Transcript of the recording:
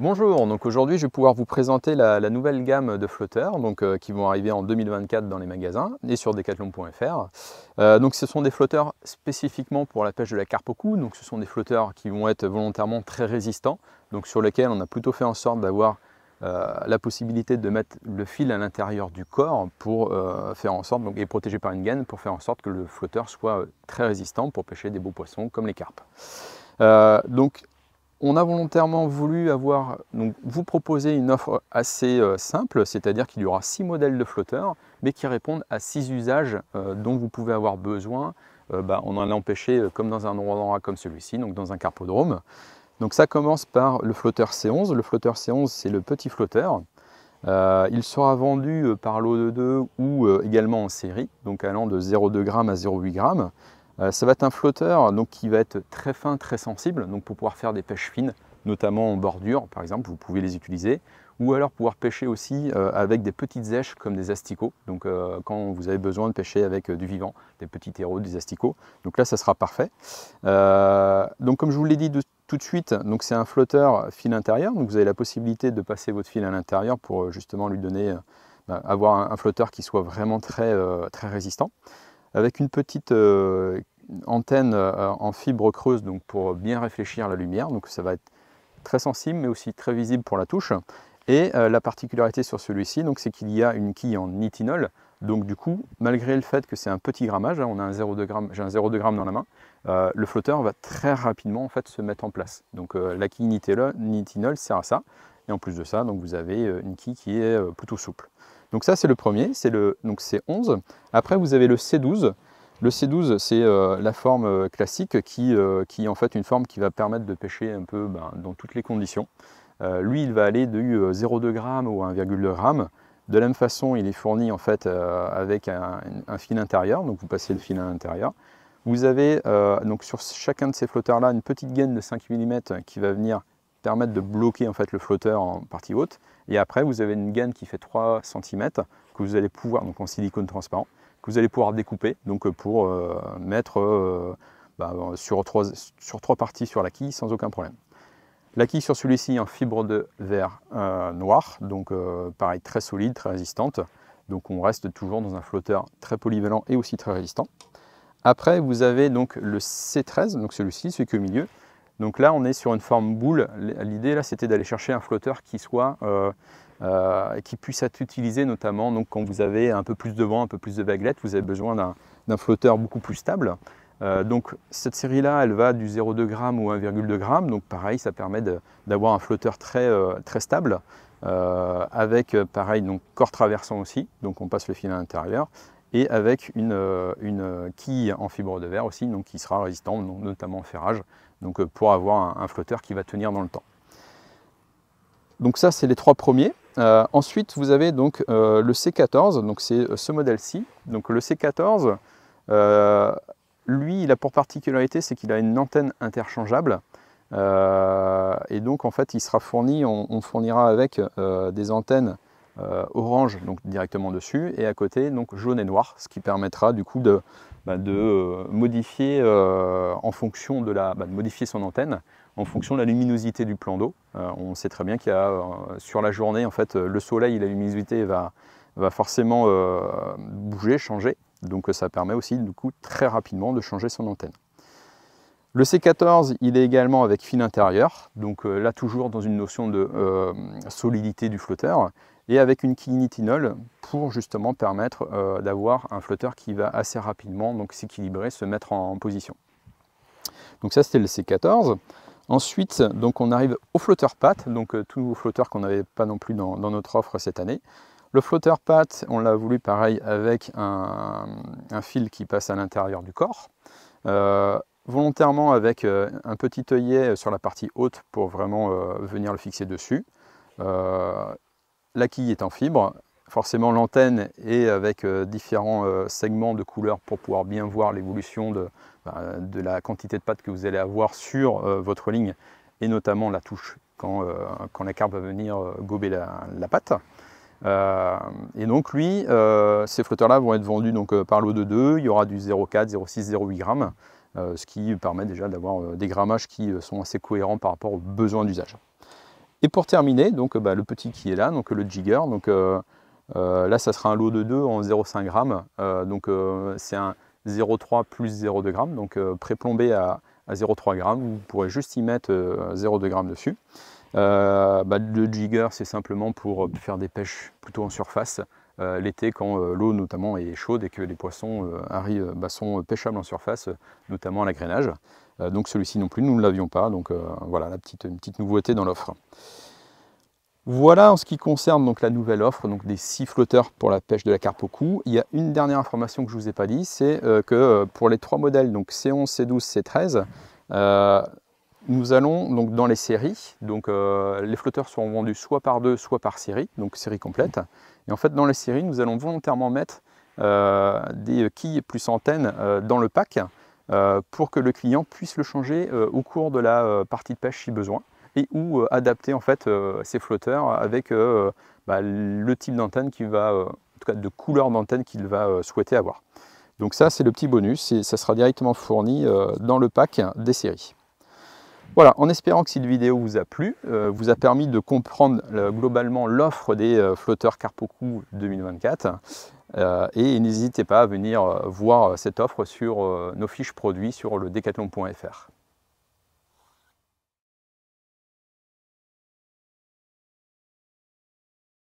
Bonjour, donc aujourd'hui je vais pouvoir vous présenter la, nouvelle gamme de flotteurs donc, euh, qui vont arriver en 2024 dans les magasins et sur decathlon.fr. Euh, donc ce sont des flotteurs spécifiquement pour la pêche de la carpe au cou, donc ce sont des flotteurs qui vont être volontairement très résistants, donc sur lesquels on a plutôt fait en sorte d'avoir euh, la possibilité de mettre le fil à l'intérieur du corps pour faire en sorte, donc, et protégé par une gaine pour faire en sorte que le flotteur soit très résistant pour pêcher des beaux poissons comme les carpes. donc on a volontairement voulu avoir, donc vous proposer une offre assez euh, simple, c'est-à-dire qu'il y aura six modèles de flotteurs, mais qui répondent à six usages euh, dont vous pouvez avoir besoin euh, bah, on en a empêché comme dans un endroit comme celui-ci, donc dans un carpodrome. Donc ça commence par le flotteur C11. Le flotteur C11, c'est le petit flotteur. il sera vendu par l'eau de 2 ou également en série, donc allant de 0,2 g à 0,8 g. Euh, ça va être un flotteur donc, qui va être très fin, très sensible, donc pour pouvoir faire des pêches fines, notamment en bordure par exemple, vous pouvez les utiliser, ou alors pouvoir pêcher aussi euh, avec des petites zèches, comme des asticots, donc euh, quand vous avez besoin de pêcher avec du vivant, des petits héros, des asticots, donc là ça sera parfait. donc comme je vous l'ai dit tout de suite, c'est un flotteur fil intérieur, donc vous avez la possibilité de passer votre fil à l'intérieur pour justement lui donner, bah, avoir un, flotteur qui soit vraiment très, très résistant avec une petite antenne euh, en fibre creuse donc pour bien réfléchir la lumière, donc ça va être très sensible mais aussi très visible pour la touche. Et euh, la particularité sur celui-ci, c'est qu'il y a une quille en nitinol, donc du coup, malgré le fait que c'est un petit grammage, hein, on a un 0,2 g j'ai un 0,2 g dans la main, euh, le flotteur va très rapidement en fait se mettre en place. Donc la quille nitinol sert à ça, et en plus de ça, donc vous avez une quille qui est plutôt souple. Donc ça c'est le premier, c'est le donc c'est 11. Après vous avez le C12 le C12, c'est euh, la forme euh, classique euh, qui, est en fait une forme qui va permettre de pêcher un peu ben, dans toutes les conditions. lui, il va aller de 0,2 g ou 1,2 g. De la même façon, il est fourni en fait avec un, fil intérieur, donc vous passez le fil à l'intérieur. Vous avez donc sur chacun de ces flotteurs-là une petite gaine de 5 mm qui va venir permettre de bloquer en fait le flotteur en partie haute. Et après, vous avez une gaine qui fait 3 cm que vous allez pouvoir, donc en silicone transparent, que vous allez pouvoir découper donc euh, pour euh, mettre euh, bah, sur, trois, parties sur la quille sans aucun problème. La quille sur celui-ci en fibre de verre noir, donc pareil très solide, très résistante. Donc on reste toujours dans un flotteur très polyvalent et aussi très résistant. Après vous avez donc le C13, donc celui-ci, celui qui est au milieu. Donc là on est sur une forme boule. L'idée là c'était d'aller chercher un flotteur qui soit euh, qui puisse être utilisé notamment donc, quand vous avez un peu plus de vent, un peu plus de vaguelettes, vous avez besoin d'un flotteur beaucoup plus stable. Euh, donc cette série-là, elle va du 0,2 g ou 1,2 g, donc pareil, ça permet d'avoir un flotteur très, euh, très stable, avec pareil, donc corps traversant aussi, donc on passe le fil à l'intérieur, et avec une, une, quille en fibre de verre aussi, donc qui sera résistante, notamment au ferrage, donc pour avoir un flotteur qui va tenir dans le temps. Donc ça, c'est les trois premiers. Euh, ensuite, vous avez donc euh, le C14, donc c'est euh, ce modèle-ci. Donc le C14, lui, il a pour particularité, c'est qu'il a une antenne interchangeable. et donc, en fait, il sera fourni, on fournira avec des antennes euh, orange donc directement dessus et à côté donc jaune et noir, ce qui permettra du coup de, bah, euh, modifier euh, en fonction de la, bah, de modifier son antenne en fonction de la luminosité du plan d'eau. on sait très bien qu'il y a sur la journée en fait le soleil et la luminosité va, va forcément bouger, changer. Donc ça permet aussi du coup très rapidement de changer son antenne. Le C14, il est également avec fil intérieur, donc là toujours dans une notion de solidité du flotteur et avec une quinitinol pour justement permettre euh, d'avoir un flotteur qui va assez rapidement donc s'équilibrer, se mettre en, position. Donc ça c'était le C14. Ensuite, donc on arrive au flotteur pat, donc euh, tout nouveau flotteur qu'on n'avait pas non plus dans, notre offre cette année. Le flotteur pat, on l'a voulu pareil avec un, fil qui passe à l'intérieur du corps. Euh, volontairement avec un petit œillet sur la partie haute pour vraiment venir le fixer dessus. La quille est en fibre, forcément l'antenne est avec euh, différents euh, segments de couleurs pour pouvoir bien voir l'évolution bah, de, la quantité de pâte que vous allez avoir sur euh, votre ligne et notamment la touche quand, la carpe va venir gober la, pâte. et donc lui, ces flotteurs-là vont être vendus par l'eau de 2, il y aura du 0,4, 0,6, 0,8 grammes, ce qui permet déjà d'avoir des grammages qui sont assez cohérents par rapport aux besoins d'usage. Et pour terminer, donc bah, le petit qui est là, donc le jigger. Donc euh, euh, là, ça sera un lot de 2 en 0,5 g. Euh, donc c'est un 0,3 plus 0,2 g. Donc pré à, 0,3 g. Vous pourrez juste y mettre 0,2 g dessus. Bah, le jigger, c'est simplement pour faire des pêches plutôt en surface. Euh, l'été quand euh, l'eau notamment est chaude et que les poissons euh, arrivent bah, sont pêchables en surface, notamment à l'agrénage. donc celui-ci non plus, nous ne l'avions pas, donc voilà la petite, une petite nouveauté dans l'offre. Voilà en ce qui concerne donc la nouvelle offre donc des six flotteurs pour la pêche de la carpe au cou. Il y a une dernière information que je ne vous ai pas dit, c'est que pour les trois modèles, donc C11, C12, C13, nous allons donc dans les séries, donc euh, les flotteurs seront vendus soit par deux, soit par série, donc série complète. Et en fait, dans les séries, nous allons volontairement mettre euh, des quilles plus antennes euh, dans le pack pour que le client puisse le changer au cours de la partie de pêche si besoin et ou adapter en fait ses flotteurs avec bah, le type d'antenne qu'il va, en tout cas de couleur d'antenne qu'il va souhaiter avoir. Donc ça, c'est le petit bonus et ça sera directement fourni dans le pack des séries. Voilà, en espérant que cette vidéo vous a plu, euh, vous a permis de comprendre euh, globalement l'offre des euh, flotteurs Carpocou 2024. et n'hésitez pas à venir voir cette offre sur nos fiches produits sur le decathlon.fr.